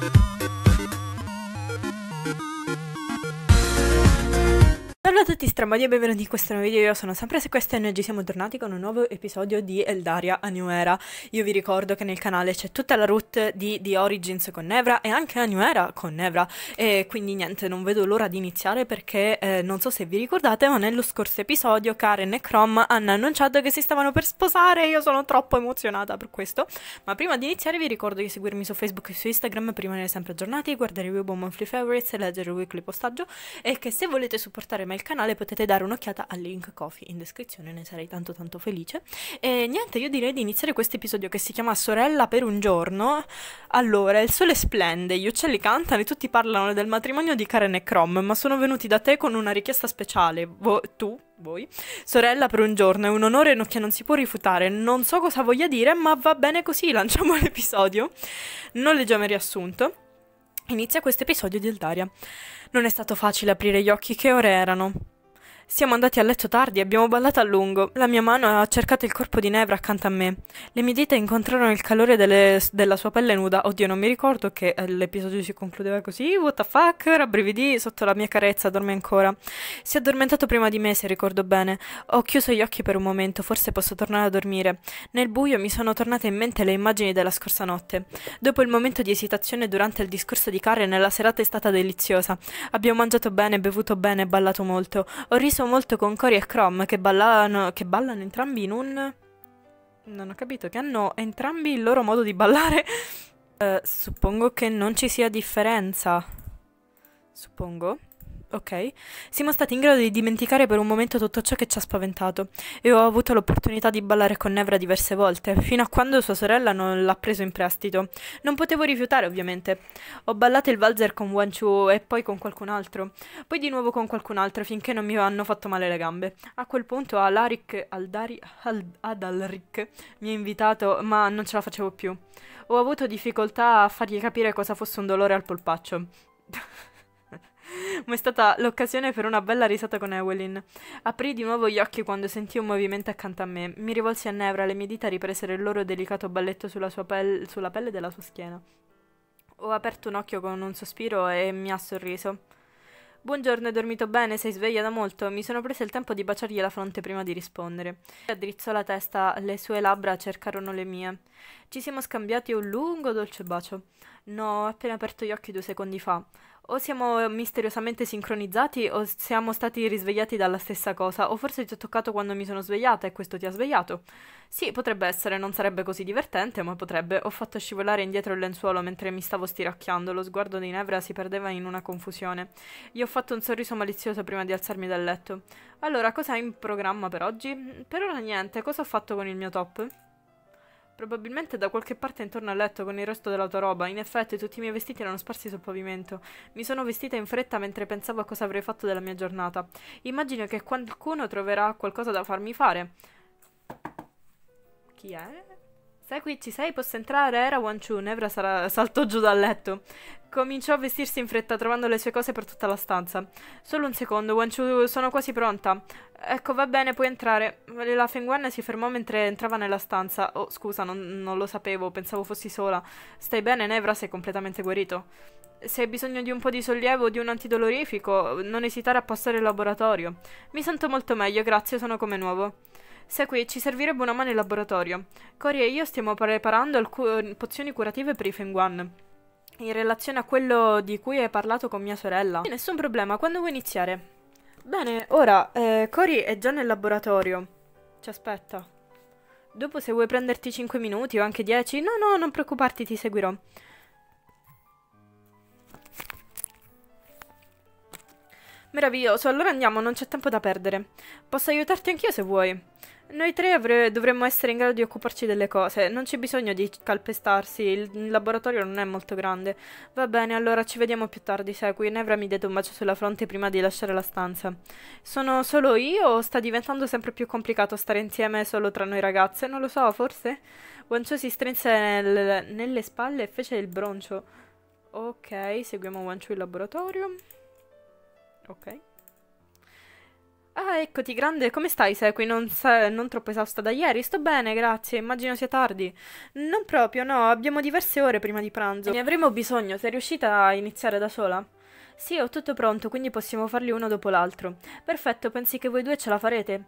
Thank you. Ciao a tutti stramodi e benvenuti in questo nuovo video, io sono sempre Sequest e oggi siamo tornati con un nuovo episodio di Eldaria a New Era. Io vi ricordo che nel canale c'è tutta la route di, di, Origins con Nevra e anche a New Era con Nevra e quindi niente, non vedo l'ora di iniziare perché eh, non so se vi ricordate ma nello scorso episodio Karen e Crom hanno annunciato che si stavano per sposare e io sono troppo emozionata per questo. Ma prima di iniziare vi ricordo di seguirmi su Facebook e su Instagram per rimanere sempre aggiornati, guardare i Webo Monthly Favorites, leggere il weekly postaggio e che se volete supportare ma il canale canale potete dare un'occhiata al link coffee in descrizione, ne sarei tanto tanto felice. E niente, io direi di iniziare questo episodio che si chiama Sorella per un giorno. Allora, il sole splende, gli uccelli cantano e tutti parlano del matrimonio di Karen e Crom, ma sono venuti da te con una richiesta speciale. Vo tu, voi. Sorella per un giorno, è un onore che non si può rifiutare. Non so cosa voglia dire, ma va bene così, lanciamo l'episodio. Non leggiamo il riassunto. Inizia questo episodio di Eldaria. Non è stato facile aprire gli occhi, che ore erano? Siamo andati a letto tardi, abbiamo ballato a lungo. La mia mano ha cercato il corpo di Nevra accanto a me. Le mie dita incontrarono il calore delle, della sua pelle nuda. Oddio, non mi ricordo che eh, l'episodio si concludeva così. What the fuck? Rabbrividì sotto la mia carezza, dorme ancora. Si è addormentato prima di me, se ricordo bene. Ho chiuso gli occhi per un momento, forse posso tornare a dormire. Nel buio mi sono tornate in mente le immagini della scorsa notte. Dopo il momento di esitazione durante il discorso di Karen, la serata è stata deliziosa. Abbiamo mangiato bene, bevuto bene, ballato molto. Ho riso riso molto con Cory e Chrome che ballano, che ballano entrambi in un... Non ho capito, che hanno entrambi il loro modo di ballare. uh, suppongo che non ci sia differenza. Suppongo. Ok, siamo stati in grado di dimenticare per un momento tutto ciò che ci ha spaventato e ho avuto l'opportunità di ballare con Nevra diverse volte, fino a quando sua sorella non l'ha preso in prestito. Non potevo rifiutare, ovviamente. Ho ballato il valzer con Wan Chu e poi con qualcun altro, poi di nuovo con qualcun altro finché non mi hanno fatto male le gambe. A quel punto Alaric Aldari, Al, Adalric mi ha invitato, ma non ce la facevo più. Ho avuto difficoltà a fargli capire cosa fosse un dolore al polpaccio. Ma è stata l'occasione per una bella risata con Evelyn. Aprì di nuovo gli occhi quando sentii un movimento accanto a me. Mi rivolsi a Nevra, le mie dita ripresero il loro delicato balletto sulla, pelle, sulla pelle della sua schiena. Ho aperto un occhio con un sospiro e mi ha sorriso. Buongiorno, hai dormito bene? Sei sveglia da molto? Mi sono presa il tempo di baciargli la fronte prima di rispondere. Addrizzò la testa, le sue labbra cercarono le mie. Ci siamo scambiati un lungo dolce bacio. No, ho appena aperto gli occhi due secondi fa o siamo misteriosamente sincronizzati o siamo stati risvegliati dalla stessa cosa, o forse ti ho toccato quando mi sono svegliata e questo ti ha svegliato. Sì, potrebbe essere, non sarebbe così divertente, ma potrebbe. Ho fatto scivolare indietro il lenzuolo mentre mi stavo stiracchiando, lo sguardo di Nevra si perdeva in una confusione. Gli ho fatto un sorriso malizioso prima di alzarmi dal letto. Allora, cosa hai in programma per oggi? Per ora niente, cosa ho fatto con il mio top? Probabilmente da qualche parte intorno al letto con il resto della tua roba. In effetti tutti i miei vestiti erano sparsi sul pavimento. Mi sono vestita in fretta mentre pensavo a cosa avrei fatto della mia giornata. Immagino che qualcuno troverà qualcosa da farmi fare. Chi è? Sai qui, ci sei? Posso entrare? Era Wanchu. Nevra sarà... saltò giù dal letto. Cominciò a vestirsi in fretta, trovando le sue cose per tutta la stanza. Solo un secondo, Wanchu, sono quasi pronta. Ecco, va bene, puoi entrare. La Fengwen si fermò mentre entrava nella stanza. Oh, scusa, non, non lo sapevo, pensavo fossi sola. Stai bene, Nevra? Sei completamente guarito. Se hai bisogno di un po' di sollievo o di un antidolorifico, non esitare a passare il laboratorio. Mi sento molto meglio, grazie, sono come nuovo. Sekui, ci servirebbe una mano in laboratorio. Cori e io stiamo preparando alcune eh, pozioni curative per i Fenguan. In relazione a quello di cui hai parlato con mia sorella. Nessun problema, quando vuoi iniziare? Bene, ora, eh, Cory è già nel laboratorio. Ci aspetta. Dopo se vuoi prenderti 5 minuti o anche 10, no no, non preoccuparti, ti seguirò. Meraviglioso, allora andiamo, non c'è tempo da perdere. Posso aiutarti anch'io se vuoi. Noi tre dovremmo essere in grado di occuparci delle cose, non c'è bisogno di calpestarsi, il laboratorio non è molto grande. Va bene, allora ci vediamo più tardi, segui. Nevra mi diede un bacio sulla fronte prima di lasciare la stanza. Sono solo io o sta diventando sempre più complicato stare insieme solo tra noi ragazze? Non lo so, forse? Wancho si strinse nel, nelle spalle e fece il broncio. Ok, seguiamo Wancho in laboratorio. Ok. Ah, eccoti, grande. Come stai, Sequi? Non, non troppo esausta da ieri? Sto bene, grazie. Immagino sia tardi. Non proprio, no. Abbiamo diverse ore prima di pranzo. Ne avremo bisogno. Sei riuscita a iniziare da sola? Sì, ho tutto pronto, quindi possiamo farli uno dopo l'altro. Perfetto, pensi che voi due ce la farete?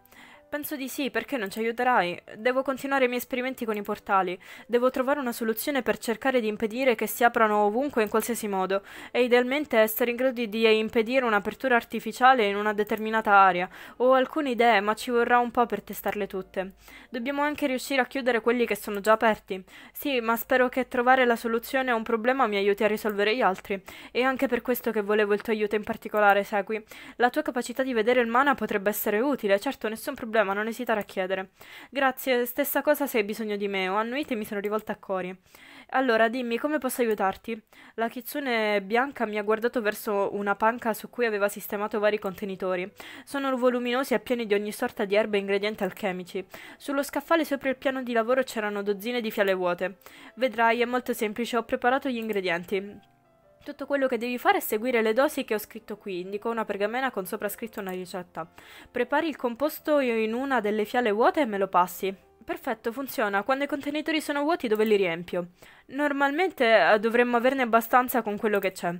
Penso di sì, perché non ci aiuterai? Devo continuare i miei esperimenti con i portali. Devo trovare una soluzione per cercare di impedire che si aprano ovunque in qualsiasi modo, e idealmente essere in grado di impedire un'apertura artificiale in una determinata area. Ho alcune idee, ma ci vorrà un po' per testarle tutte. Dobbiamo anche riuscire a chiudere quelli che sono già aperti. Sì, ma spero che trovare la soluzione a un problema mi aiuti a risolvere gli altri. E anche per questo che volevo il tuo aiuto in particolare, Segui. La tua capacità di vedere il mana potrebbe essere utile, certo, nessun problema ma non esitare a chiedere. Grazie, stessa cosa se hai bisogno di me. Ho annuito e mi sono rivolta a Cori. Allora, dimmi, come posso aiutarti? La kitsune bianca mi ha guardato verso una panca su cui aveva sistemato vari contenitori. Sono voluminosi e pieni di ogni sorta di erbe e ingredienti alchemici. Sullo scaffale sopra il piano di lavoro c'erano dozzine di fiale vuote. Vedrai, è molto semplice, ho preparato gli ingredienti. Tutto quello che devi fare è seguire le dosi che ho scritto qui, indico una pergamena con sopra scritto una ricetta. Prepari il composto in una delle fiale vuote e me lo passi. Perfetto, funziona. Quando i contenitori sono vuoti dove li riempio? Normalmente eh, dovremmo averne abbastanza con quello che c'è.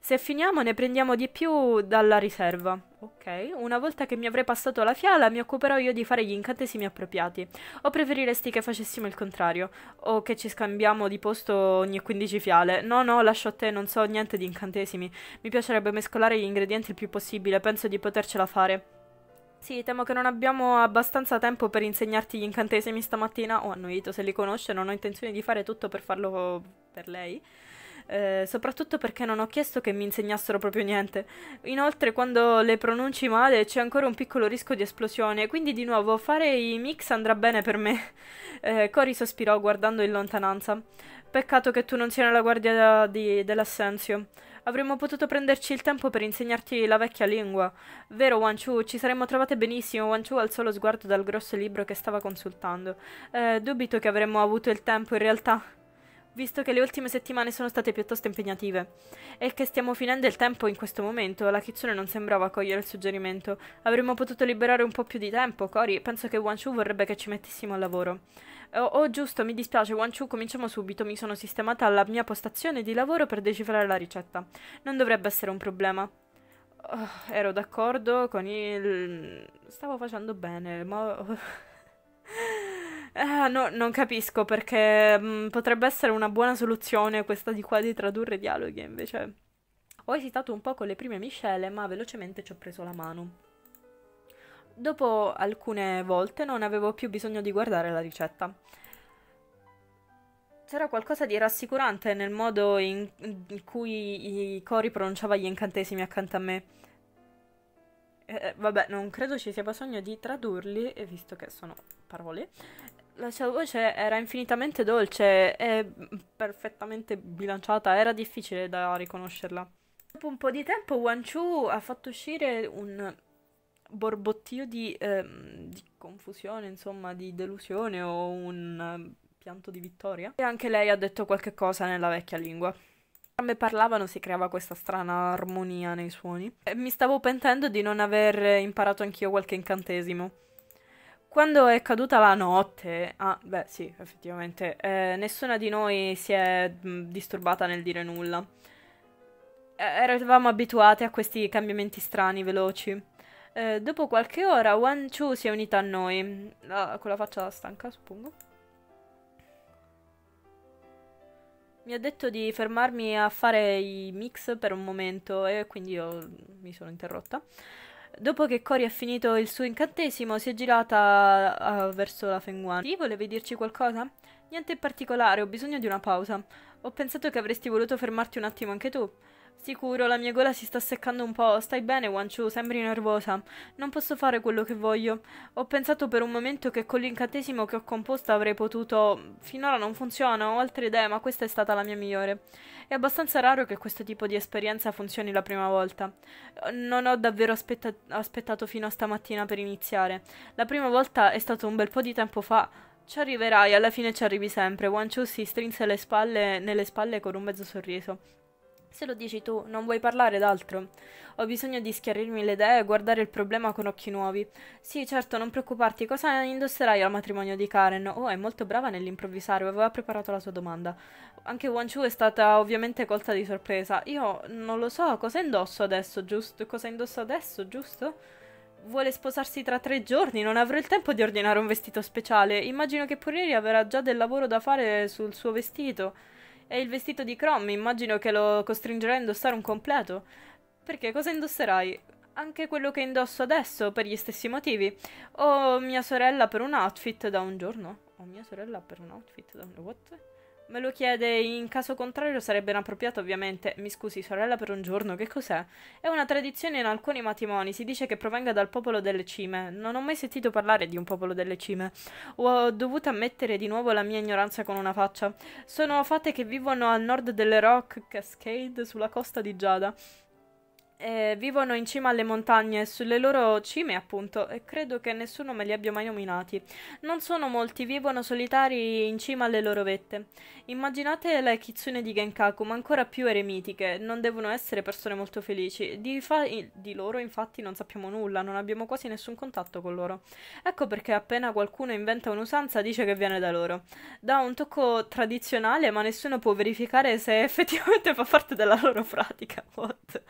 Se finiamo ne prendiamo di più dalla riserva. Ok, una volta che mi avrei passato la fiala mi occuperò io di fare gli incantesimi appropriati. O preferiresti che facessimo il contrario? O che ci scambiamo di posto ogni 15 fiale? No, no, lascio a te, non so niente di incantesimi. Mi piacerebbe mescolare gli ingredienti il più possibile, penso di potercela fare. Sì, temo che non abbiamo abbastanza tempo per insegnarti gli incantesimi stamattina. Ho annuito, se li conosce, non ho intenzione di fare tutto per farlo per lei eh, soprattutto perché non ho chiesto che mi insegnassero proprio niente. Inoltre quando le pronunci male c'è ancora un piccolo rischio di esplosione, quindi di nuovo fare i mix andrà bene per me. Eh, Cory sospirò guardando in lontananza. Peccato che tu non sia nella guardia di, dell'assenzio. Avremmo potuto prenderci il tempo per insegnarti la vecchia lingua. Vero, Wanchu, ci saremmo trovate benissimo. Wanchu alzò lo sguardo dal grosso libro che stava consultando. Eh, dubito che avremmo avuto il tempo, in realtà visto che le ultime settimane sono state piuttosto impegnative. E che stiamo finendo il tempo in questo momento, la Kitsune non sembrava cogliere il suggerimento. Avremmo potuto liberare un po' più di tempo, Cori, penso che Wanchu vorrebbe che ci mettessimo al lavoro. Oh, oh giusto, mi dispiace, Wanchu, cominciamo subito, mi sono sistemata alla mia postazione di lavoro per decifrare la ricetta. Non dovrebbe essere un problema. Oh, ero d'accordo con il... stavo facendo bene, ma... Eh, no, non capisco perché mh, mm, potrebbe essere una buona soluzione questa di qua di tradurre dialoghi invece. Ho esitato un po' con le prime miscele, ma velocemente ci ho preso la mano. Dopo alcune volte non avevo più bisogno di guardare la ricetta. C'era qualcosa di rassicurante nel modo in, cui i cori pronunciava gli incantesimi accanto a me. Eh, eh vabbè, non credo ci sia bisogno di tradurli, visto che sono parole la sua voce era infinitamente dolce e perfettamente bilanciata, era difficile da riconoscerla. Dopo un po' di tempo Wan Chu ha fatto uscire un borbottio di, eh, di confusione, insomma, di delusione o un ehm, pianto di vittoria. E anche lei ha detto qualche cosa nella vecchia lingua. Entrambe parlavano si creava questa strana armonia nei suoni. E mi stavo pentendo di non aver imparato anch'io qualche incantesimo. Quando è caduta la notte, ah beh sì, effettivamente, eh, nessuna di noi si è disturbata nel dire nulla. Eh, eravamo abituate a questi cambiamenti strani, veloci. Eh, dopo qualche ora Wan Chu si è unita a noi, la, con la faccia stanca suppongo. Mi ha detto di fermarmi a fare i mix per un momento e quindi io mi sono interrotta. Dopo che Cori ha finito il suo incantesimo, si è girata uh, verso la Fenguan. Sì, volevi dirci qualcosa? Niente in particolare, ho bisogno di una pausa. Ho pensato che avresti voluto fermarti un attimo anche tu. Sicuro, la mia gola si sta seccando un po'. Stai bene, Wanchu, sembri nervosa. Non posso fare quello che voglio. Ho pensato per un momento che con l'incantesimo che ho composto avrei potuto... Finora non funziona, ho altre idee, ma questa è stata la mia migliore. È abbastanza raro che questo tipo di esperienza funzioni la prima volta. Non ho davvero aspetta... aspettato fino a stamattina per iniziare. La prima volta è stato un bel po' di tempo fa. Ci arriverai, alla fine ci arrivi sempre. Wanchu si strinse le spalle nelle spalle con un mezzo sorriso. Se lo dici tu, non vuoi parlare d'altro? Ho bisogno di schiarirmi le idee e guardare il problema con occhi nuovi. Sì, certo, non preoccuparti, cosa indosserai al matrimonio di Karen? Oh, è molto brava nell'improvvisare, aveva preparato la sua domanda. Anche Won Chu è stata ovviamente colta di sorpresa. Io non lo so, cosa indosso adesso, giusto? Cosa indosso adesso, giusto? Vuole sposarsi tra tre giorni, non avrò il tempo di ordinare un vestito speciale. Immagino che Purieri avrà già del lavoro da fare sul suo vestito. E il vestito di Crom, immagino che lo costringerà a indossare un completo. Perché cosa indosserai? Anche quello che indosso adesso, per gli stessi motivi. O mia sorella per un outfit da un giorno? O mia sorella per un outfit da un... What? Me lo chiede, in caso contrario sarebbe inappropriato ovviamente. Mi scusi sorella per un giorno, che cos'è? È una tradizione in alcuni matrimoni, si dice che provenga dal popolo delle cime. Non ho mai sentito parlare di un popolo delle cime. Ho dovuto ammettere di nuovo la mia ignoranza con una faccia. Sono fate che vivono al nord delle Rock Cascade sulla costa di Giada eh, vivono in cima alle montagne, sulle loro cime appunto, e credo che nessuno me li abbia mai nominati. Non sono molti, vivono solitari in cima alle loro vette. Immaginate le kitsune di Genkaku, ma ancora più eremitiche, non devono essere persone molto felici. Di, di loro infatti non sappiamo nulla, non abbiamo quasi nessun contatto con loro. Ecco perché appena qualcuno inventa un'usanza dice che viene da loro. Dà un tocco tradizionale, ma nessuno può verificare se effettivamente fa parte della loro pratica. What?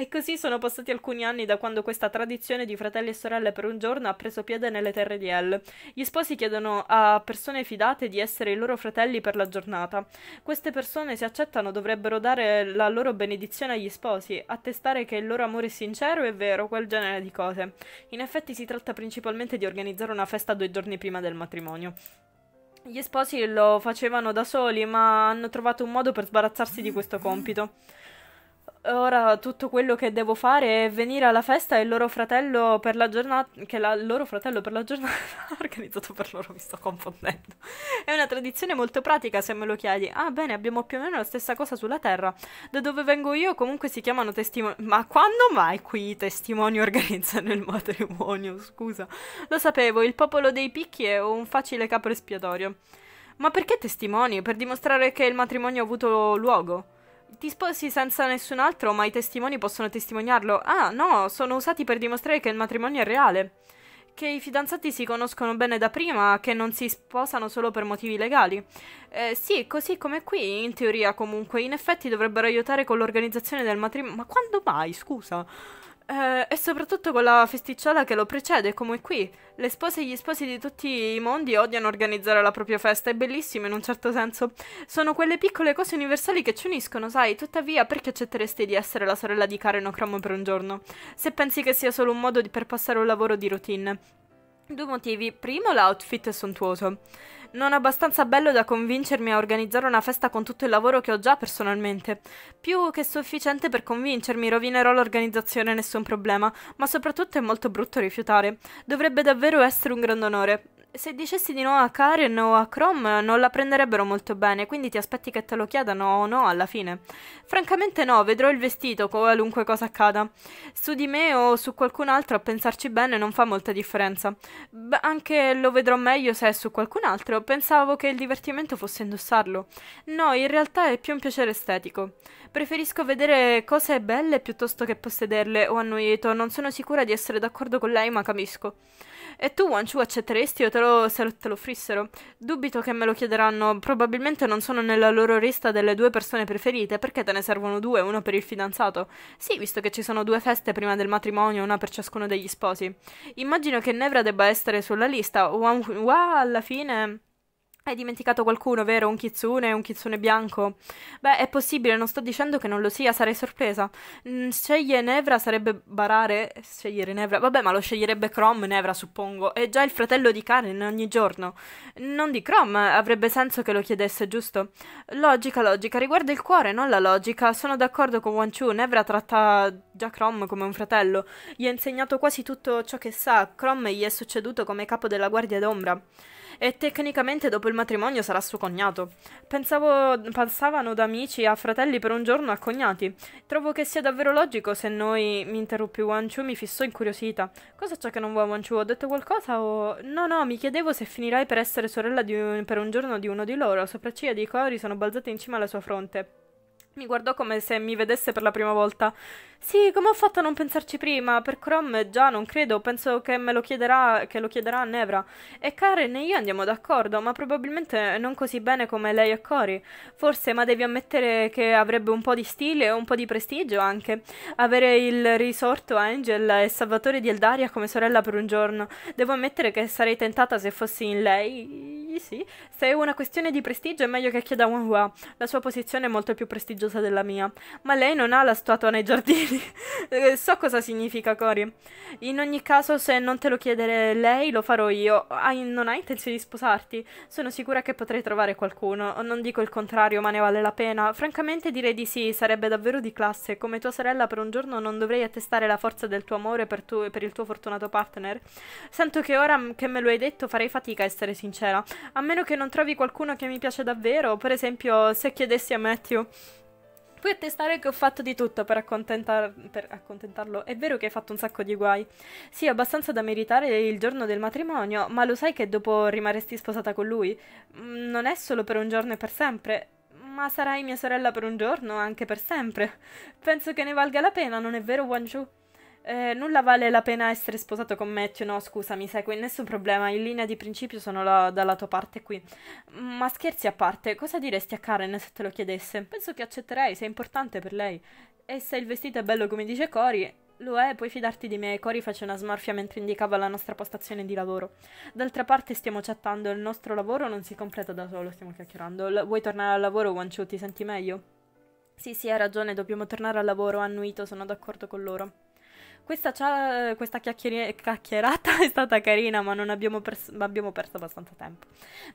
E così sono passati alcuni anni da quando questa tradizione di fratelli e sorelle per un giorno ha preso piede nelle terre di El. Gli sposi chiedono a persone fidate di essere i loro fratelli per la giornata. Queste persone, se accettano, dovrebbero dare la loro benedizione agli sposi, attestare che il loro amore è sincero e vero, quel genere di cose. In effetti si tratta principalmente di organizzare una festa due giorni prima del matrimonio. Gli sposi lo facevano da soli, ma hanno trovato un modo per sbarazzarsi di questo compito ora tutto quello che devo fare è venire alla festa e il loro fratello per la giornata che la, il loro fratello per la giornata ha organizzato per loro mi sto confondendo è una tradizione molto pratica se me lo chiedi ah bene abbiamo più o meno la stessa cosa sulla terra da dove vengo io comunque si chiamano testimoni ma quando mai qui i testimoni organizzano il matrimonio scusa lo sapevo il popolo dei picchi è un facile capo espiatorio ma perché testimoni per dimostrare che il matrimonio ha avuto luogo ti sposi senza nessun altro, ma i testimoni possono testimoniarlo. Ah, no, sono usati per dimostrare che il matrimonio è reale. Che i fidanzati si conoscono bene da prima, che non si sposano solo per motivi legali. Eh, sì, così come qui, in teoria comunque. In effetti dovrebbero aiutare con l'organizzazione del matrimonio. Ma quando mai, scusa? Eh, e soprattutto con la festicciola che lo precede, come qui. Le spose e gli sposi di tutti i mondi odiano organizzare la propria festa, è bellissimo in un certo senso. Sono quelle piccole cose universali che ci uniscono, sai, tuttavia perché accetteresti di essere la sorella di Karen O'Cromo per un giorno? Se pensi che sia solo un modo di, per passare un lavoro di routine. Due motivi. Primo, l'outfit è sontuoso non abbastanza bello da convincermi a organizzare una festa con tutto il lavoro che ho già personalmente. Più che sufficiente per convincermi, rovinerò l'organizzazione, nessun problema, ma soprattutto è molto brutto rifiutare. Dovrebbe davvero essere un grande onore se dicessi di no a Karen o a Chrome non la prenderebbero molto bene, quindi ti aspetti che te lo chiedano o no alla fine. Francamente no, vedrò il vestito qualunque cosa accada. Su di me o su qualcun altro a pensarci bene non fa molta differenza. Beh, anche lo vedrò meglio se è su qualcun altro, pensavo che il divertimento fosse indossarlo. No, in realtà è più un piacere estetico. Preferisco vedere cose belle piuttosto che possederle, o annuito, non sono sicura di essere d'accordo con lei ma capisco. E tu, Wanchu, accetteresti o te lo, se te lo offrissero? Dubito che me lo chiederanno, probabilmente non sono nella loro lista delle due persone preferite, perché te ne servono due, uno per il fidanzato. Sì, visto che ci sono due feste prima del matrimonio, una per ciascuno degli sposi. Immagino che Nevra debba essere sulla lista, Wanchu, alla fine... Hai dimenticato qualcuno, vero? Un kitsune, un kitsune bianco? Beh, è possibile, non sto dicendo che non lo sia, sarei sorpresa. Mm, sceglie Nevra sarebbe barare. Scegliere Nevra? Vabbè, ma lo sceglierebbe Crom, Nevra, suppongo. È già il fratello di Karen ogni giorno. Non di Crom, avrebbe senso che lo chiedesse, giusto? Logica, logica, riguarda il cuore, non la logica. Sono d'accordo con Wanchu, Nevra tratta già Crom come un fratello. Gli ha insegnato quasi tutto ciò che sa. Crom gli è succeduto come capo della Guardia d'Ombra. E tecnicamente dopo il matrimonio sarà suo cognato. Pensavo, passavano da amici a fratelli per un giorno a cognati. Trovo che sia davvero logico se noi... Mi interruppi Wanchu, mi fissò incuriosita. Cosa c'è che non vuoi Wanchu? Ho detto qualcosa o... No, no, mi chiedevo se finirai per essere sorella un, per un giorno di uno di loro. Sopracciglia di Cori sono balzate in cima alla sua fronte. Mi guardò come se mi vedesse per la prima volta. Sì, come ho fatto a non pensarci prima? Per Crom già non credo, penso che me lo chiederà, che lo chiederà a Nevra. E Karen e io andiamo d'accordo, ma probabilmente non così bene come lei e Cory. Forse, ma devi ammettere che avrebbe un po' di stile e un po' di prestigio anche. Avere il risorto Angel e Salvatore di Eldaria come sorella per un giorno. Devo ammettere che sarei tentata se fossi in lei. Sì, se è una questione di prestigio è meglio che chieda a Wanhua. La sua posizione è molto più prestigiosa della mia. Ma lei non ha la statua nei giardini. Eh, so cosa significa, Cori. In ogni caso, se non te lo chiedere lei, lo farò io. Hai, non hai intenzione di sposarti? Sono sicura che potrei trovare qualcuno. Non dico il contrario, ma ne vale la pena. Francamente direi di sì, sarebbe davvero di classe. Come tua sorella per un giorno non dovrei attestare la forza del tuo amore per, tu, per il tuo fortunato partner. Sento che ora che me lo hai detto farei fatica a essere sincera. A meno che non trovi qualcuno che mi piace davvero, per esempio se chiedessi a Matthew... Puoi attestare che ho fatto di tutto per, accontentar per, accontentarlo. È vero che hai fatto un sacco di guai. Sì, abbastanza da meritare il giorno del matrimonio, ma lo sai che dopo rimarresti sposata con lui? Mm, non è solo per un giorno e per sempre, ma sarai mia sorella per un giorno, anche per sempre. Penso che ne valga la pena, non è vero, Wanju? Eh, nulla vale la pena essere sposato con Matthew, no scusami, segui, nessun problema, in linea di principio sono la, dalla tua parte qui. Ma scherzi a parte, cosa diresti a Karen se te lo chiedesse? Penso che accetterei, sei importante per lei. E se il vestito è bello come dice Cory, lo è, puoi fidarti di me. Cory face una smorfia mentre indicava la nostra postazione di lavoro. D'altra parte stiamo chattando, il nostro lavoro non si completa da solo, stiamo chiacchierando. L vuoi tornare al lavoro, Wanchu, ti senti meglio? Sì, sì, hai ragione, dobbiamo tornare al lavoro, annuito, sono d'accordo con loro. Questa, cia- eh, questa chiacchierata è stata carina, ma non abbiamo, pers- abbiamo perso abbastanza tempo.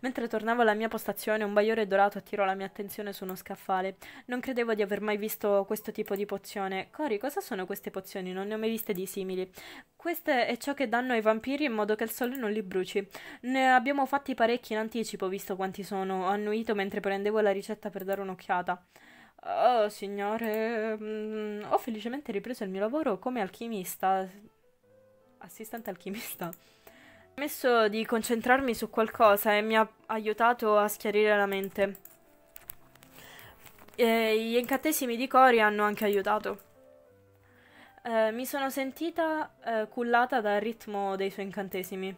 Mentre tornavo alla mia postazione, un bagliore dorato attirò la mia attenzione su uno scaffale. Non credevo di aver mai visto questo tipo di pozione. Cori, cosa sono queste pozioni? Non ne ho mai viste di simili. Queste è ciò che danno ai vampiri in modo che il sole non li bruci. Ne abbiamo fatti parecchi in anticipo, visto quanti sono. Ho annuito mentre prendevo la ricetta per dare un'occhiata. Oh signore, mh, mm, ho felicemente ripreso il mio lavoro come alchimista, assistente alchimista. Mi ha permesso di concentrarmi su qualcosa e mi ha aiutato a schiarire la mente. E gli incantesimi di Cori hanno anche aiutato. Eh, mi sono sentita eh, cullata dal ritmo dei suoi incantesimi.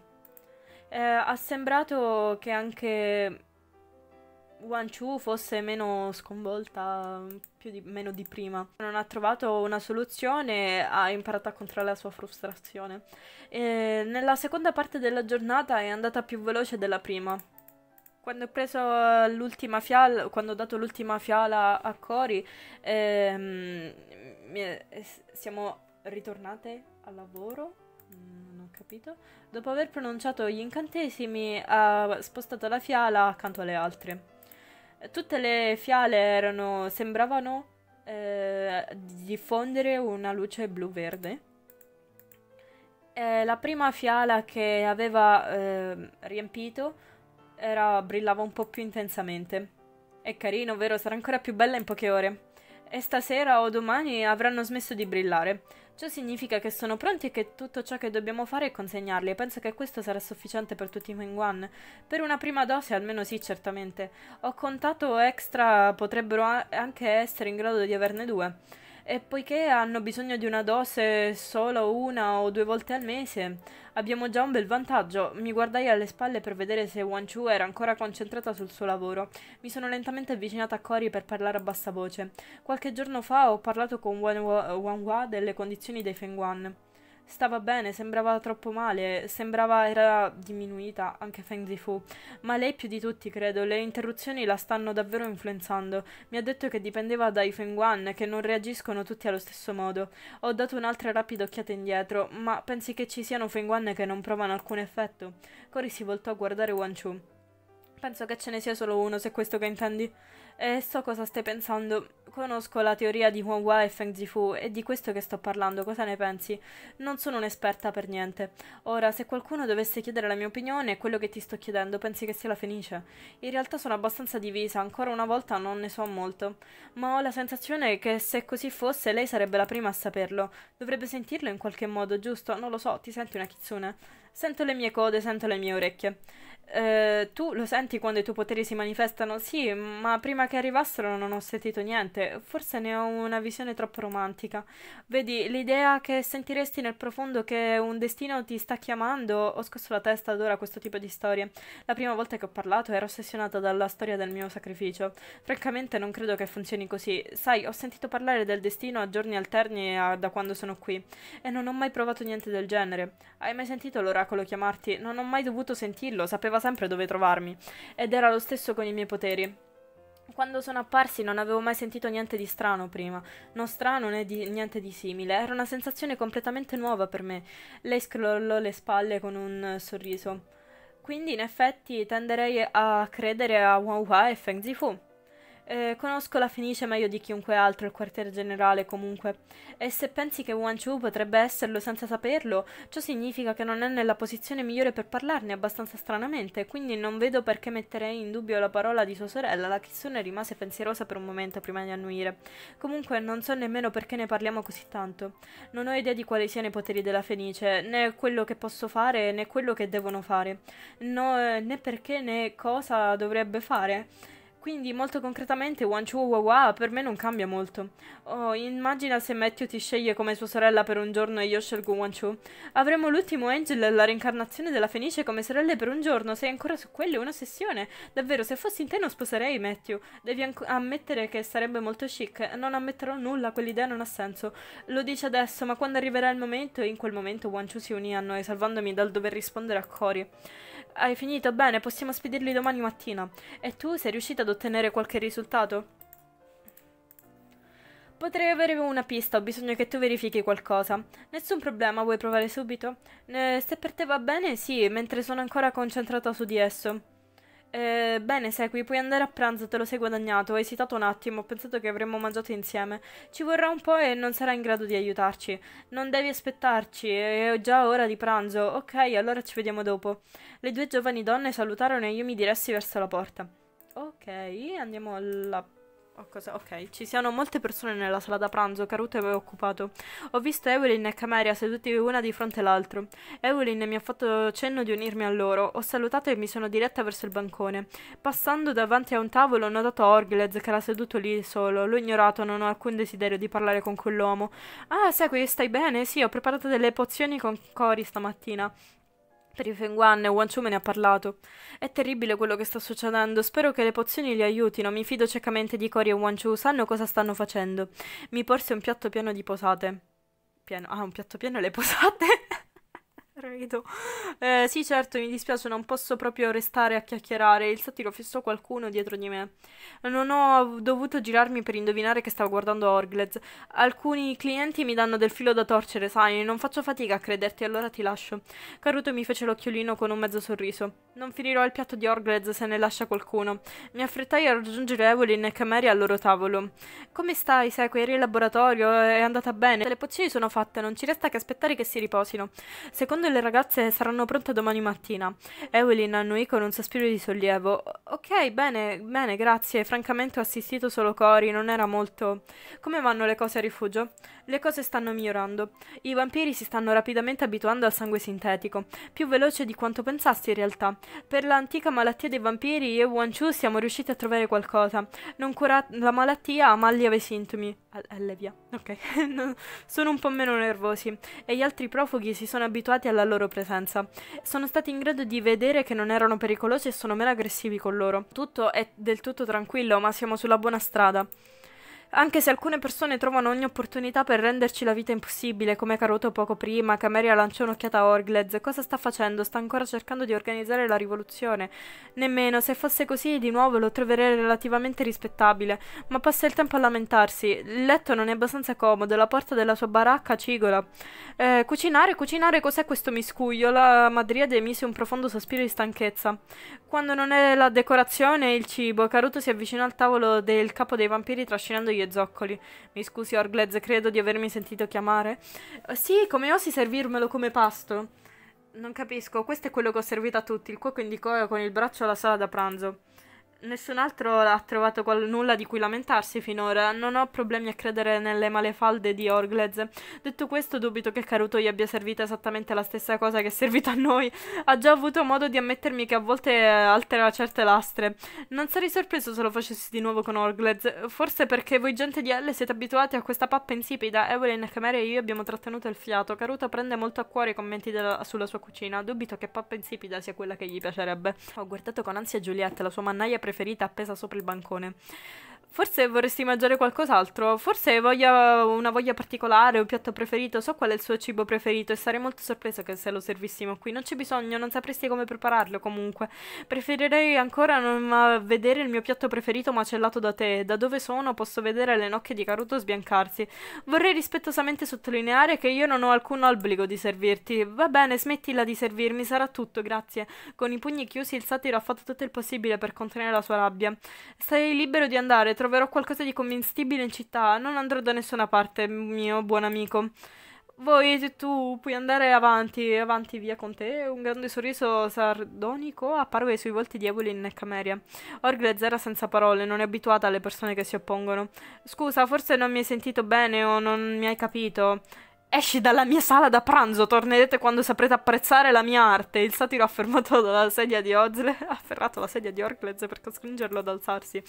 Eh, ha sembrato che anche Wan Chu fosse meno sconvolta, di, meno di prima. Non ha trovato una soluzione, ha imparato a controllare la sua frustrazione. E nella seconda parte della giornata è andata più veloce della prima. Quando ho preso l'ultima fiala, quando ho dato l'ultima fiala a Cori, ehm, eh, siamo ritornate al lavoro. Mm, non ho capito. Dopo aver pronunciato gli incantesimi, ha spostato la fiala accanto alle altre. Tutte le fiale erano, sembravano eh, diffondere una luce blu-verde. Eh, la prima fiala che aveva eh, riempito era, brillava un po' più intensamente. È carino, vero? Sarà ancora più bella in poche ore e stasera o domani avranno smesso di brillare. Ciò significa che sono pronti e che tutto ciò che dobbiamo fare è consegnarli e penso che questo sarà sufficiente per tutti i Menguan. Per una prima dose almeno sì, certamente. Ho contato extra potrebbero anche essere in grado di averne due e poiché hanno bisogno di una dose solo una o due volte al mese, abbiamo già un bel vantaggio. Mi guardai alle spalle per vedere se Wan Chu era ancora concentrata sul suo lavoro. Mi sono lentamente avvicinata a Cori per parlare a bassa voce. Qualche giorno fa ho parlato con Wan Hua delle condizioni dei Feng Wan stava bene, sembrava troppo male, sembrava era diminuita, anche Feng Zifu. Ma lei più di tutti, credo, le interruzioni la stanno davvero influenzando. Mi ha detto che dipendeva dai Feng Fengguan, che non reagiscono tutti allo stesso modo. Ho dato un'altra rapida occhiata indietro, ma pensi che ci siano Feng Fengguan che non provano alcun effetto? Cori si voltò a guardare Wan Chu. Penso che ce ne sia solo uno, se questo che intendi. E so cosa stai pensando. Conosco la teoria di Huang Wai e Feng Zifu, è di questo che sto parlando, cosa ne pensi? Non sono un'esperta per niente. Ora, se qualcuno dovesse chiedere la mia opinione, quello che ti sto chiedendo, pensi che sia la fenice? In realtà sono abbastanza divisa, ancora una volta non ne so molto. Ma ho la sensazione che se così fosse, lei sarebbe la prima a saperlo. Dovrebbe sentirlo in qualche modo, giusto? Non lo so, ti senti una chizzone? Sento le mie code, sento le mie orecchie. Eh, tu lo senti quando i tuoi poteri si manifestano? Sì, ma prima che arrivassero non ho sentito niente. Forse ne ho una visione troppo romantica. Vedi, l'idea che sentiresti nel profondo che un destino ti sta chiamando, ho scosso la testa ad ora questo tipo di storie. La prima volta che ho parlato ero ossessionata dalla storia del mio sacrificio. Francamente non credo che funzioni così. Sai, ho sentito parlare del destino a giorni alterni a, da quando sono qui e non ho mai provato niente del genere. Hai mai sentito l'oracolo chiamarti? Non ho mai dovuto sentirlo, sapeva sapeva sempre dove trovarmi, ed era lo stesso con i miei poteri. Quando sono apparsi non avevo mai sentito niente di strano prima, non strano né di, niente di simile, era una sensazione completamente nuova per me. Lei scrollò le spalle con un sorriso. Quindi in effetti tenderei a credere a Wang Hua e Feng Zifu. Eh, conosco la Fenice meglio di chiunque altro, il quartier generale comunque. E se pensi che Wan Chu potrebbe esserlo senza saperlo, ciò significa che non è nella posizione migliore per parlarne abbastanza stranamente, quindi non vedo perché metterei in dubbio la parola di sua sorella. La Kitsune rimase pensierosa per un momento prima di annuire. Comunque non so nemmeno perché ne parliamo così tanto. Non ho idea di quali siano i poteri della Fenice, né quello che posso fare né quello che devono fare. No, eh, né perché né cosa dovrebbe fare. Quindi molto concretamente One Chihuahua per me non cambia molto. Oh, immagina se Matthew ti sceglie come sua sorella per un giorno e io scelgo One Chu. Avremo l'ultimo Angel e la reincarnazione della Fenice come sorelle per un giorno. Sei ancora su quello? Una sessione? Davvero, se fossi in te non sposerei Matthew. Devi ammettere che sarebbe molto chic. Non ammetterò nulla, quell'idea non ha senso. Lo dice adesso, ma quando arriverà il momento, in quel momento One Chu si unì a noi, salvandomi dal dover rispondere a Cory. Hai finito? Bene, possiamo spedirli domani mattina. E tu sei riuscita ad ottenere qualche risultato? Potrei avere una pista, ho bisogno che tu verifichi qualcosa. Nessun problema, vuoi provare subito? Eh, se per te va bene, sì, mentre sono ancora concentrata su di esso. Eh, bene, segui, puoi andare a pranzo, te lo sei guadagnato. Ho esitato un attimo, ho pensato che avremmo mangiato insieme. Ci vorrà un po' e non sarà in grado di aiutarci. Non devi aspettarci, è già ora di pranzo. Ok, allora ci vediamo dopo. Le due giovani donne salutarono e io mi diressi verso la porta. Ok, andiamo alla porta. Ok, ci siano molte persone nella sala da pranzo, Caruto è occupato. Ho visto Evelyn e Cameria seduti una di fronte all'altro. Evelyn mi ha fatto cenno di unirmi a loro. Ho salutato e mi sono diretta verso il bancone. Passando davanti a un tavolo ho notato Orglez che era seduto lì solo. L'ho ignorato, non ho alcun desiderio di parlare con quell'uomo. Ah, sai, stai bene? Sì, ho preparato delle pozioni con Cori stamattina. Per i Fenguan e me ne ha parlato. È terribile quello che sta succedendo, spero che le pozioni li aiutino, mi fido ciecamente di Cori e Wanchu, sanno cosa stanno facendo. Mi porse un piatto pieno di posate. Pieno, ah, un piatto pieno le posate? Rido. Eh, sì, certo, mi dispiace, non posso proprio restare a chiacchierare. Il satiro fissò qualcuno dietro di me. Non ho dovuto girarmi per indovinare che stavo guardando Orglez. Alcuni clienti mi danno del filo da torcere, sai, non faccio fatica a crederti, allora ti lascio. Caruto mi fece l'occhiolino con un mezzo sorriso. Non finirò il piatto di Orglez se ne lascia qualcuno. Mi affrettai a raggiungere Evelyn e Cameria al loro tavolo. Come stai, Seco? Eri in laboratorio? È andata bene? Le pozioni sono fatte, non ci resta che aspettare che si riposino. Secondo le ragazze saranno pronte domani mattina. Evelyn annuì con un sospiro di sollievo. Ok, bene, bene, grazie. Francamente ho assistito solo Cori, non era molto. Come vanno le cose a rifugio? Le cose stanno migliorando. I vampiri si stanno rapidamente abituando al sangue sintetico, più veloce di quanto pensassi in realtà. Per l'antica malattia dei vampiri io e Wan Chu siamo riusciti a trovare qualcosa. Non cura la malattia, ma allieva i sintomi. Allevia. Ok. sono un po' meno nervosi. E gli altri profughi si sono abituati alla loro presenza. Sono stati in grado di vedere che non erano pericolosi e sono meno aggressivi con loro. Tutto è del tutto tranquillo, ma siamo sulla buona strada anche se alcune persone trovano ogni opportunità per renderci la vita impossibile, come Caruto poco prima, Cameria lancia un'occhiata a Orglez, cosa sta facendo? Sta ancora cercando di organizzare la rivoluzione? Nemmeno, se fosse così di nuovo lo troverei relativamente rispettabile, ma passa il tempo a lamentarsi, il letto non è abbastanza comodo, la porta della sua baracca cigola. Eh, cucinare, cucinare, cos'è questo miscuglio? La madriade emise un profondo sospiro di stanchezza. Quando non è la decorazione e il cibo, Caruto si avvicinò al tavolo del capo dei vampiri trascinando io, Zoccoli. Mi scusi, Orglez, credo di avermi sentito chiamare. Eh, sì, come osi servirmelo come pasto? Non capisco, questo è quello che ho servito a tutti. Il cuoco indicò con il braccio la sala da pranzo. Nessun altro ha trovato qual- nulla di cui lamentarsi finora. Non ho problemi a credere nelle malefalde di Orglez. Detto questo, dubito che Caruto gli abbia servito esattamente la stessa cosa che è servita a noi. Ha già avuto modo di ammettermi che a volte eh, altera certe lastre. Non sarei sorpreso se lo facessi di nuovo con Orglez. Forse perché voi gente di L siete abituati a questa pappa insipida. Evelyn, Camera e io abbiamo trattenuto il fiato. Caruto prende molto a cuore i commenti della- sulla sua cucina. Dubito che pappa insipida sia quella che gli piacerebbe. Ho guardato con ansia Juliette, la sua mannaia preferita preferita appesa sopra il bancone. Forse vorresti mangiare qualcos'altro, forse voglia una voglia particolare, un piatto preferito, so qual è il suo cibo preferito e sarei molto sorpresa che se lo servissimo qui. Non c'è bisogno, non sapresti come prepararlo comunque. Preferirei ancora non vedere il mio piatto preferito macellato da te. Da dove sono posso vedere le nocche di Caruto sbiancarsi. Vorrei rispettosamente sottolineare che io non ho alcun obbligo di servirti. Va bene, smettila di servirmi, sarà tutto, grazie. Con i pugni chiusi il satiro ha fatto tutto il possibile per contenere la sua rabbia. Sei libero di andare, troverò qualcosa di commestibile in città, non andrò da nessuna parte, mio buon amico. Voi, tu puoi andare avanti, avanti via con te. Un grande sorriso sardonico apparve sui volti di Evelyn e Cameria. Orglez era senza parole, non è abituata alle persone che si oppongono. Scusa, forse non mi hai sentito bene o non mi hai capito. Esci dalla mia sala da pranzo, tornerete quando saprete apprezzare la mia arte. Il satiro affermato dalla sedia di Ozle, afferrato la sedia di Orglez per costringerlo ad alzarsi.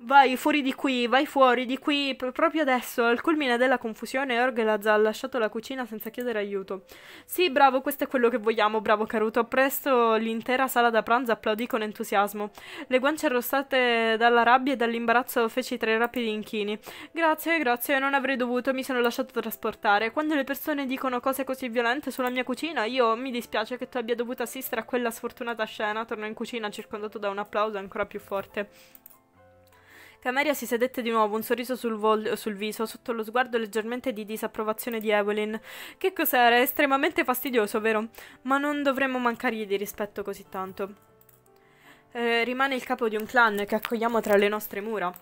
Vai fuori di qui, vai fuori di qui. P proprio adesso, al culmine della confusione, Orgelaz ha lasciato la cucina senza chiedere aiuto. Sì, bravo, questo è quello che vogliamo, bravo Caruto. Presto l'intera sala da pranzo applaudì con entusiasmo. Le guance arrossate dalla rabbia e dall'imbarazzo feci tre rapidi inchini. Grazie, grazie, non avrei dovuto, mi sono lasciato trasportare. Quando le persone dicono cose così violente sulla mia cucina, io mi dispiace che tu abbia dovuto assistere a quella sfortunata scena. Tornò in cucina circondato da un applauso ancora più forte. Cameria si sedette di nuovo, un sorriso sul, vol- sul viso, sotto lo sguardo leggermente di disapprovazione di Evelyn. Che cos'era? Estremamente fastidioso, vero? Ma non dovremmo mancargli di rispetto così tanto. Eh, rimane il capo di un clan che accogliamo tra le nostre mura.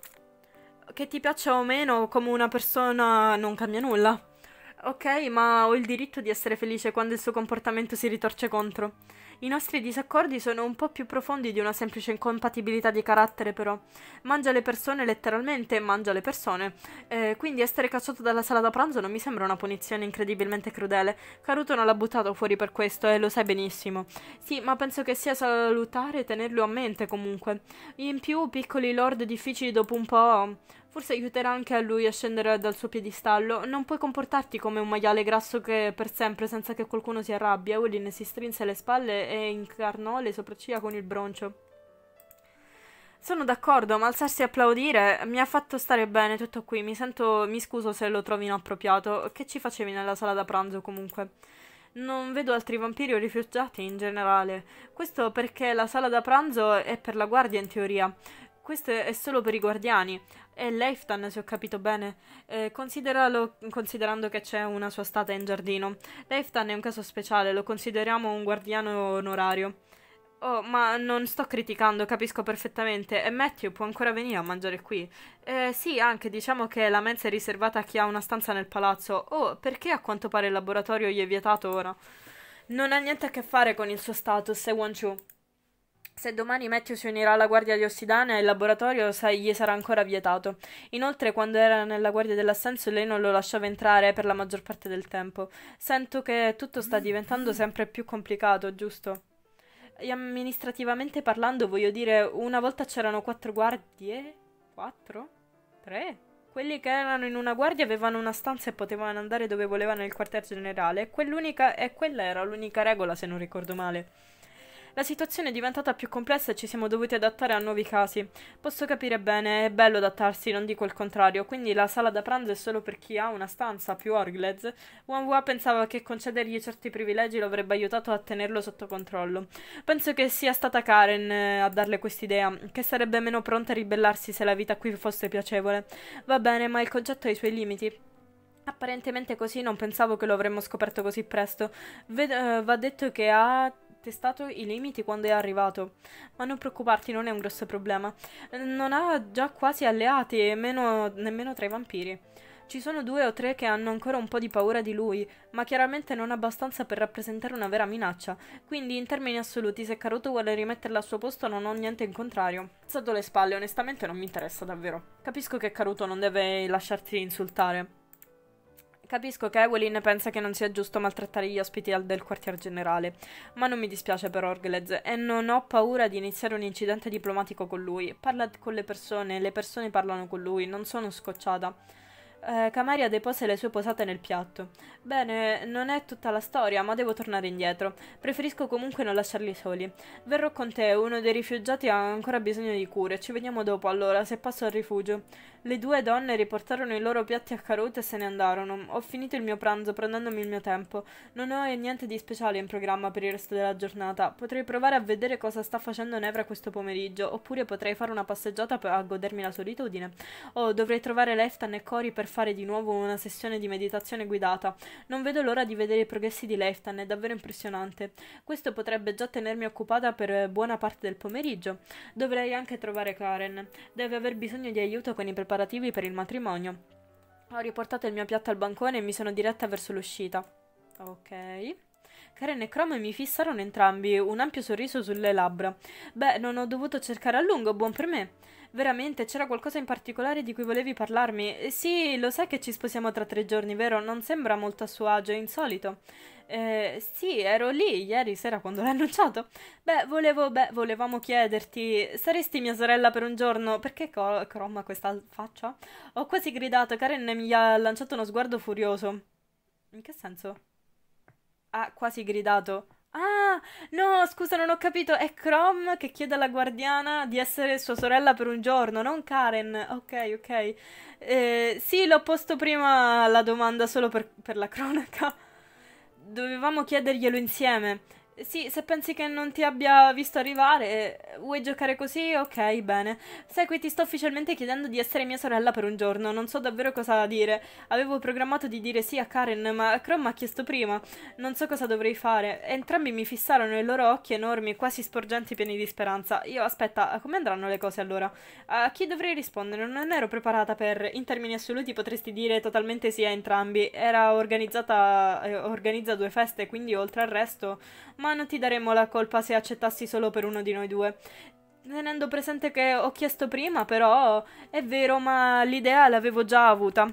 Che ti piaccia o meno, come una persona non cambia nulla. Ok, ma ho il diritto di essere felice quando il suo comportamento si ritorce contro. I nostri disaccordi sono un po' più profondi di una semplice incompatibilità di carattere, però. Mangia le persone letteralmente, mangia le persone. Eh, quindi essere cacciato dalla sala da pranzo non mi sembra una punizione incredibilmente crudele. Caruto non l'ha buttato fuori per questo e eh, lo sai benissimo. Sì, ma penso che sia salutare tenerlo a mente comunque. In più, piccoli lord difficili dopo un po'... Forse aiuterà anche a lui a scendere dal suo piedistallo. Non puoi comportarti come un maiale grasso che per sempre senza che qualcuno si arrabbia. Willin si strinse le spalle e incarnò le sopracciglia con il broncio. Sono d'accordo, ma alzarsi e applaudire mi ha fatto stare bene tutto qui. Mi sento, mi scuso se lo trovi inappropriato. Che ci facevi nella sala da pranzo comunque? Non vedo altri vampiri o rifugiati in generale. Questo perché la sala da pranzo è per la guardia in teoria. Questo è solo per i guardiani. È Leiftan, se ho capito bene. Eh, considerando che c'è una sua stata in giardino. Leiftan è un caso speciale, lo consideriamo un guardiano onorario. Oh, ma non sto criticando, capisco perfettamente. E Matthew può ancora venire a mangiare qui. Eh, sì, anche diciamo che la mensa è riservata a chi ha una stanza nel palazzo. Oh, perché a quanto pare il laboratorio gli è vietato ora? Non ha niente a che fare con il suo status, se Wanchu. Se domani Matthew si unirà alla guardia di Ossidana, il laboratorio sai, gli sarà ancora vietato. Inoltre, quando era nella guardia dell'assenso, lei non lo lasciava entrare per la maggior parte del tempo. Sento che tutto sta diventando sempre più complicato, giusto? E amministrativamente parlando, voglio dire, una volta c'erano quattro guardie. Quattro? Tre? Quelli che erano in una guardia avevano una stanza e potevano andare dove volevano nel quartier generale. Quell'unica, e quella era l'unica regola, se non ricordo male. La situazione è diventata più complessa e ci siamo dovuti adattare a nuovi casi. Posso capire bene, è bello adattarsi, non dico il contrario, quindi la sala da pranzo è solo per chi ha una stanza più Orglez. Wanwa pensava che concedergli certi privilegi lo avrebbe aiutato a tenerlo sotto controllo. Penso che sia stata Karen eh, a darle quest'idea, che sarebbe meno pronta a ribellarsi se la vita qui fosse piacevole. Va bene, ma il concetto ha i suoi limiti. Apparentemente così, non pensavo che lo avremmo scoperto così presto. Ved uh, va detto che ha testato i limiti quando è arrivato. Ma non preoccuparti, non è un grosso problema. Non ha già quasi alleati e meno, nemmeno tra i vampiri. Ci sono due o tre che hanno ancora un po' di paura di lui, ma chiaramente non abbastanza per rappresentare una vera minaccia. Quindi, in termini assoluti, se Caruto vuole rimetterla al suo posto, non ho niente in contrario. Alzato le spalle, onestamente non mi interessa davvero. Capisco che Caruto non deve lasciarti insultare. Capisco che Evelyn pensa che non sia giusto maltrattare gli ospiti del quartier generale, ma non mi dispiace per Orglez e non ho paura di iniziare un incidente diplomatico con lui. Parla con le persone, le persone parlano con lui, non sono scocciata. Eh, Camaria depose le sue posate nel piatto. Bene, non è tutta la storia, ma devo tornare indietro. Preferisco comunque non lasciarli soli. Verrò con te, uno dei rifugiati ha ancora bisogno di cure. Ci vediamo dopo, allora, se passo al rifugio. Le due donne riportarono i loro piatti a carote e se ne andarono. Ho finito il mio pranzo, prendendomi il mio tempo. Non ho niente di speciale in programma per il resto della giornata. Potrei provare a vedere cosa sta facendo Nevra questo pomeriggio, oppure potrei fare una passeggiata a godermi la solitudine. Oh, dovrei trovare Leftan e Cori per fare di nuovo una sessione di meditazione guidata. Non vedo l'ora di vedere i progressi di Leftan, è davvero impressionante. Questo potrebbe già tenermi occupata per buona parte del pomeriggio. Dovrei anche trovare Karen. Deve aver bisogno di aiuto con i preparativi per il matrimonio. Ho riportato il mio piatto al bancone e mi sono diretta verso l'uscita. Ok. Karen e Chrome mi fissarono entrambi, un ampio sorriso sulle labbra. Beh, non ho dovuto cercare a lungo, buon per me. Veramente, c'era qualcosa in particolare di cui volevi parlarmi? Eh, sì, lo sai che ci sposiamo tra tre giorni, vero? Non sembra molto a suo agio, è insolito. Eh, sì, ero lì ieri sera quando l'hai annunciato. Beh, volevo, beh, volevamo chiederti, saresti mia sorella per un giorno? Perché co- cromma questa faccia? Ho quasi gridato, Karen mi ha lanciato uno sguardo furioso. In che senso? Ha quasi gridato. Ah, no, scusa, non ho capito. È Chrome che chiede alla guardiana di essere sua sorella per un giorno, non Karen. Ok, ok. Eh, sì, l'ho posto prima la domanda solo per, per la cronaca. Dovevamo chiederglielo insieme. Sì, se pensi che non ti abbia visto arrivare, eh, vuoi giocare così? Ok, bene. Sai, qui ti sto ufficialmente chiedendo di essere mia sorella per un giorno, non so davvero cosa dire. Avevo programmato di dire sì a Karen, ma Crom mi ha chiesto prima. Non so cosa dovrei fare. Entrambi mi fissarono i loro occhi enormi, quasi sporgenti pieni di speranza. Io, aspetta, come andranno le cose allora? A chi dovrei rispondere? Non ero preparata per... In termini assoluti potresti dire totalmente sì a entrambi. Era organizzata... Eh, organizza due feste, quindi oltre al resto ma non ti daremmo la colpa se accettassi solo per uno di noi due. Tenendo presente che ho chiesto prima, però, è vero, ma l'idea l'avevo già avuta.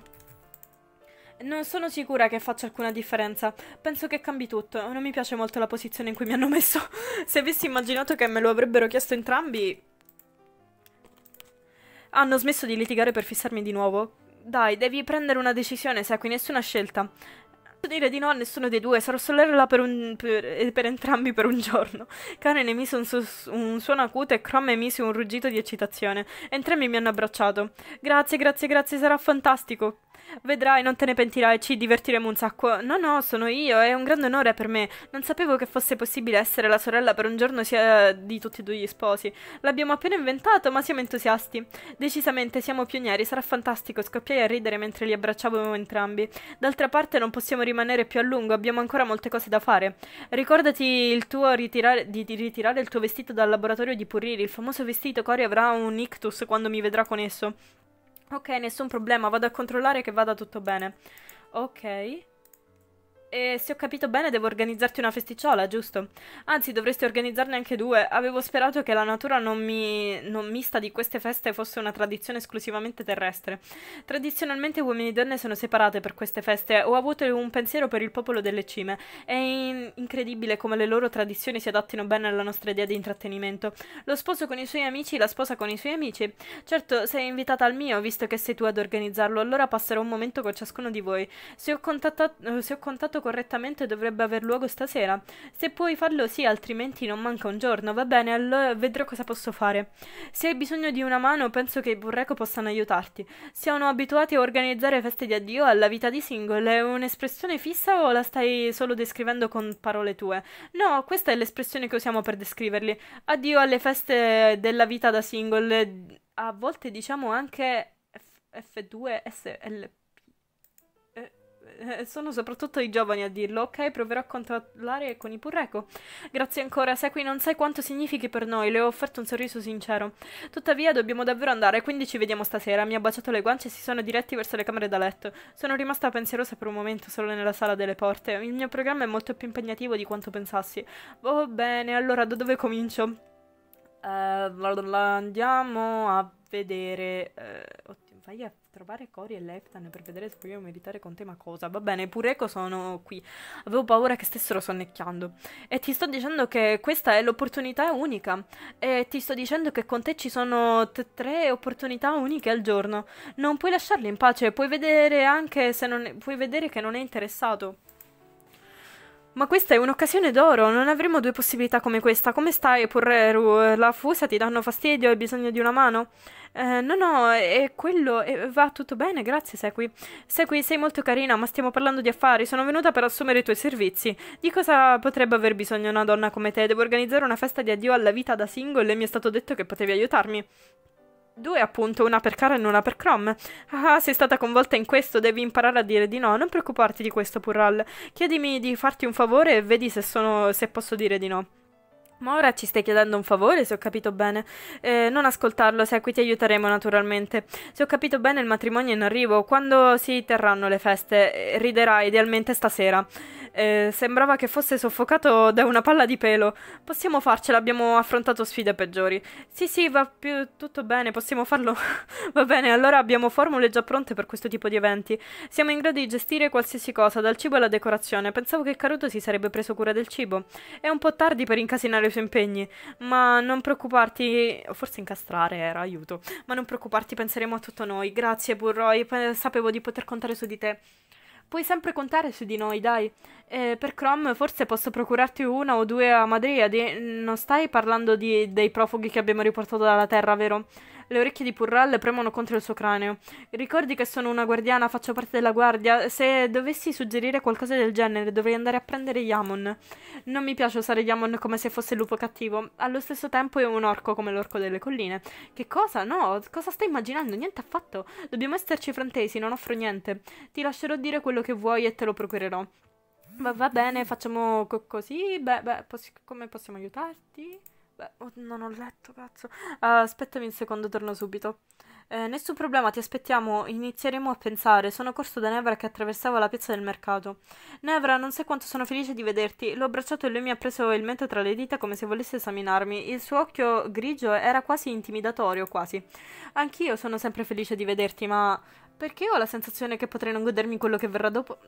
Non sono sicura che faccia alcuna differenza. Penso che cambi tutto. Non mi piace molto la posizione in cui mi hanno messo. Se avessi immaginato che me lo avrebbero chiesto entrambi... Hanno smesso di litigare per fissarmi di nuovo. Dai, devi prendere una decisione, Saki, nessuna scelta. Posso dire di no a nessuno dei due, sarò solo là per, per, eh, per entrambi per un giorno. Karen emise un, su, un suono acuto e Crom emise un ruggito di eccitazione. Entrambi mi hanno abbracciato. Grazie, grazie, grazie, sarà fantastico. Vedrai, non te ne pentirai, ci divertiremo un sacco. No, no, sono io, è un grande onore per me. Non sapevo che fosse possibile essere la sorella per un giorno sia di tutti e due gli sposi. L'abbiamo appena inventato, ma siamo entusiasti. Decisamente siamo pionieri, sarà fantastico, scoppiai a ridere mentre li abbracciavamo entrambi. D'altra parte non possiamo rimanere più a lungo, abbiamo ancora molte cose da fare. Ricordati il tuo ritirare, di, di ritirare il tuo vestito dal laboratorio di Puriri. il famoso vestito Cori avrà un ictus quando mi vedrà con esso. Ok, nessun problema, vado a controllare che vada tutto bene. Ok. E se ho capito bene devo organizzarti una festicciola, giusto? Anzi, dovresti organizzarne anche due. Avevo sperato che la natura non, mi... non mista di queste feste fosse una tradizione esclusivamente terrestre. Tradizionalmente uomini e donne sono separate per queste feste. Ho avuto un pensiero per il popolo delle cime. È in... incredibile come le loro tradizioni si adattino bene alla nostra idea di intrattenimento. Lo sposo con i suoi amici, la sposa con i suoi amici. Certo, sei invitata al mio, visto che sei tu ad organizzarlo, allora passerò un momento con ciascuno di voi. Se ho contattato, se ho contattato correttamente dovrebbe aver luogo stasera. Se puoi farlo sì, altrimenti non manca un giorno, va bene, allora vedrò cosa posso fare. Se hai bisogno di una mano, penso che i Burreco possano aiutarti. Siamo abituati a organizzare feste di addio alla vita di single. È un'espressione fissa o la stai solo descrivendo con parole tue? No, questa è l'espressione che usiamo per descriverli. Addio alle feste della vita da single. A volte diciamo anche F2SLP. Eh, sono soprattutto i giovani a dirlo. Ok, proverò a controllare con i Purreco. Grazie ancora, Sequi, non sai quanto significhi per noi. Le ho offerto un sorriso sincero. Tuttavia, dobbiamo davvero andare, quindi ci vediamo stasera. Mi ha baciato le guance e si sono diretti verso le camere da letto. Sono rimasta pensierosa per un momento solo nella sala delle porte. Il mio programma è molto più impegnativo di quanto pensassi. Va oh, bene, allora da dove comincio? Uh, andiamo a vedere. Uh, oddio, vai a trovare Cori e Leftan per vedere se vogliono meditare con te, ma cosa? Va bene, pure io sono qui. Avevo paura che stessero sonnecchiando. E ti sto dicendo che questa è l'opportunità unica. E ti sto dicendo che con te ci sono tre opportunità uniche al giorno. Non puoi lasciarli in pace, puoi vedere anche se non... puoi vedere che non è interessato. Ma questa è un'occasione d'oro, non avremo due possibilità come questa. Come stai, Porreru? La fusa ti danno fastidio? Hai bisogno di una mano? Eh, no, no, è quello, è, va tutto bene, grazie sei qui. sei molto carina, ma stiamo parlando di affari, sono venuta per assumere i tuoi servizi. Di cosa potrebbe aver bisogno una donna come te? Devo organizzare una festa di addio alla vita da single e mi è stato detto che potevi aiutarmi. Due appunto, una per Karen e una per Crom. Ah, sei stata coinvolta in questo, devi imparare a dire di no, non preoccuparti di questo, Purral. Chiedimi di farti un favore e vedi se, sono, se posso dire di no. Ma ora ci stai chiedendo un favore, se ho capito bene. Eh, non ascoltarlo, se qui ti aiuteremo naturalmente. Se ho capito bene, il matrimonio è in arrivo. Quando si terranno le feste? Eh, riderà idealmente stasera. Eh, sembrava che fosse soffocato da una palla di pelo. Possiamo farcela, abbiamo affrontato sfide peggiori. Sì, sì, va più, tutto bene, possiamo farlo. va bene, allora abbiamo formule già pronte per questo tipo di eventi. Siamo in grado di gestire qualsiasi cosa, dal cibo alla decorazione. Pensavo che Caruto si sarebbe preso cura del cibo. È un po' tardi per incasinare i suoi impegni, ma non preoccuparti, forse incastrare era, aiuto. Ma non preoccuparti, penseremo a tutto noi. Grazie, Burroi, sapevo di poter contare su di te. Puoi sempre contare su di noi, dai. Eh, per Chrome forse posso procurarti una o due a Madrid. Non stai parlando di, dei profughi che abbiamo riportato dalla Terra, vero? Le orecchie di Purral premono contro il suo cranio. Ricordi che sono una guardiana, faccio parte della guardia. Se dovessi suggerire qualcosa del genere, dovrei andare a prendere Yamon. Non mi piace usare Yamon come se fosse il lupo cattivo. Allo stesso tempo è un orco come l'orco delle colline. Che cosa? No, cosa stai immaginando? Niente affatto. Dobbiamo esserci frantesi, non offro niente. Ti lascerò dire quello che vuoi e te lo procurerò. Va, va bene, facciamo co così. Beh, beh, poss come possiamo aiutarti? Beh, non ho letto, cazzo. Uh, aspettami un secondo, torno subito. Eh, nessun problema, ti aspettiamo. Inizieremo a pensare. Sono corso da Nevra che attraversava la piazza del mercato. Nevra, non sai quanto sono felice di vederti. L'ho abbracciato e lui mi ha preso il mento tra le dita come se volesse esaminarmi. Il suo occhio grigio era quasi intimidatorio, quasi. Anch'io sono sempre felice di vederti, ma perché ho la sensazione che potrei non godermi quello che verrà dopo?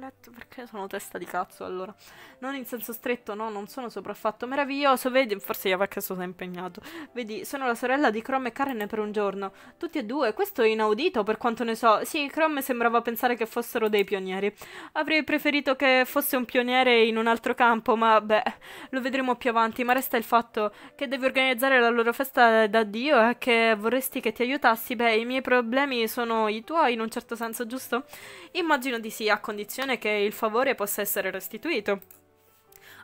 letto perché sono testa di cazzo allora. Non in senso stretto, no, non sono sopraffatto. Meraviglioso, vedi, forse io perché sono impegnato. Vedi, sono la sorella di Crom e Karen per un giorno. Tutti e due, questo è inaudito per quanto ne so. Sì, Crom sembrava pensare che fossero dei pionieri. Avrei preferito che fosse un pioniere in un altro campo, ma beh, lo vedremo più avanti. Ma resta il fatto che devi organizzare la loro festa d'addio e che vorresti che ti aiutassi. Beh, i miei problemi sono i tuoi in un certo senso, giusto? Immagino di sì, a condizione condizione che il favore possa essere restituito.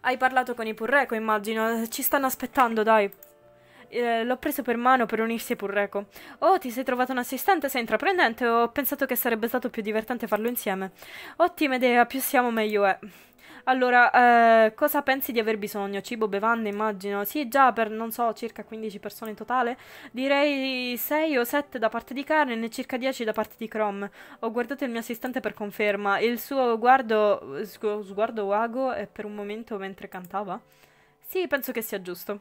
Hai parlato con i Purreco, immagino. Ci stanno aspettando, dai. Eh, l'ho preso per mano per unirsi ai Purreco. Oh, ti sei trovato un assistente? Sei intraprendente? Ho pensato che sarebbe stato più divertente farlo insieme. Ottima idea, più siamo meglio è. Allora, eh, cosa pensi di aver bisogno? Cibo, bevande, immagino. Sì, già per, non so, circa 15 persone in totale. Direi 6 o 7 da parte di Karen e circa 10 da parte di Chrome. Ho guardato il mio assistente per conferma. Il suo guardo, sguardo vago è per un momento mentre cantava? Sì, penso che sia giusto.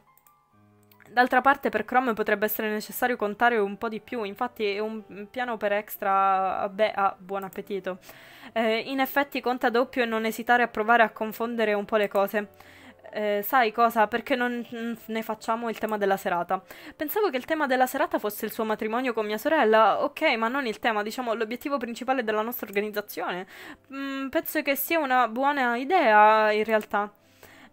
D'altra parte per Chrome potrebbe essere necessario contare un po' di più, infatti è un piano per extra... Ah, beh, ah, buon appetito. Eh, in effetti conta doppio e non esitare a provare a confondere un po' le cose. Eh, sai cosa? Perché non mm, ne facciamo il tema della serata? Pensavo che il tema della serata fosse il suo matrimonio con mia sorella, ok, ma non il tema, diciamo l'obiettivo principale della nostra organizzazione. Mm, penso che sia una buona idea in realtà.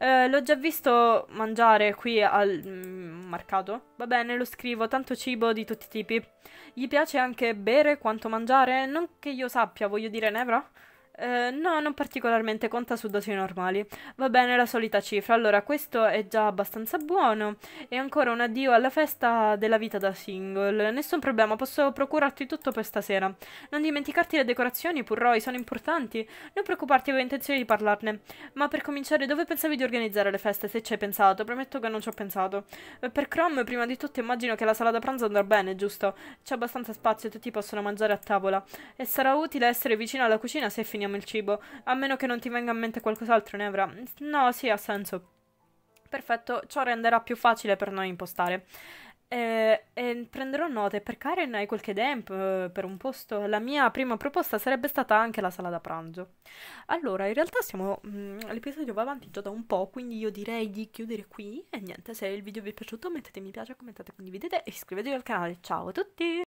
Eh, l'ho già visto mangiare qui al mm, mercato. Va bene, lo scrivo, tanto cibo di tutti i tipi. Gli piace anche bere quanto mangiare? Non che io sappia, voglio dire Nevra? Eh, no, non particolarmente, conta su dosi normali. Va bene la solita cifra, allora questo è già abbastanza buono. E ancora un addio alla festa della vita da single. Nessun problema, posso procurarti tutto per stasera. Non dimenticarti le decorazioni, Purroi, sono importanti. Non preoccuparti, avevo intenzione di parlarne. Ma per cominciare, dove pensavi di organizzare le feste, se ci hai pensato? Prometto che non ci ho pensato. Eh, per Chrome, prima di tutto, immagino che la sala da pranzo andrà bene, giusto? C'è abbastanza spazio, tutti possono mangiare a tavola. E sarà utile essere vicino alla cucina se è finisce consegniamo il cibo, a meno che non ti venga a mente qualcos'altro ne avrà. No, sì, ha senso. Perfetto, ciò renderà più facile per noi impostare. E, eh, e prenderò note per Karen hai qualche idea per un posto la mia prima proposta sarebbe stata anche la sala da pranzo allora in realtà siamo... Mm, l'episodio va avanti già da un po' quindi io direi di chiudere qui e niente se il video vi è piaciuto mettete mi piace commentate condividete e iscrivetevi al canale ciao a tutti